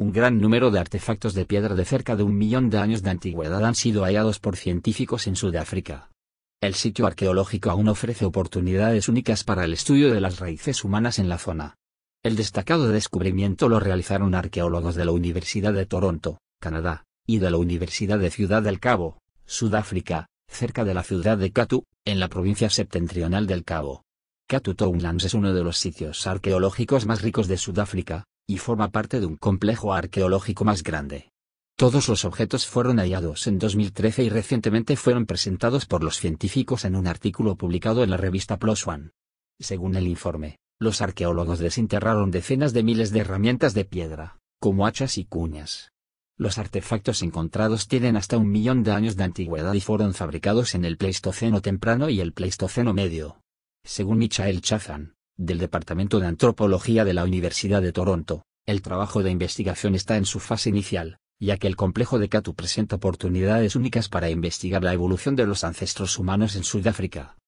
Un gran número de artefactos de piedra de cerca de un millón de años de antigüedad han sido hallados por científicos en Sudáfrica. El sitio arqueológico aún ofrece oportunidades únicas para el estudio de las raíces humanas en la zona. El destacado descubrimiento lo realizaron arqueólogos de la Universidad de Toronto, Canadá, y de la Universidad de Ciudad del Cabo, Sudáfrica, cerca de la ciudad de Katu, en la provincia septentrional del Cabo. Katu Townlands es uno de los sitios arqueológicos más ricos de Sudáfrica, y forma parte de un complejo arqueológico más grande. Todos los objetos fueron hallados en 2013 y recientemente fueron presentados por los científicos en un artículo publicado en la revista PLOS ONE. Según el informe, los arqueólogos desenterraron decenas de miles de herramientas de piedra, como hachas y cuñas. Los artefactos encontrados tienen hasta un millón de años de antigüedad y fueron fabricados en el Pleistoceno temprano y el Pleistoceno medio. Según Michael Chazan, del Departamento de Antropología de la Universidad de Toronto, el trabajo de investigación está en su fase inicial, ya que el complejo de Katu presenta oportunidades únicas para investigar la evolución de los ancestros humanos en Sudáfrica.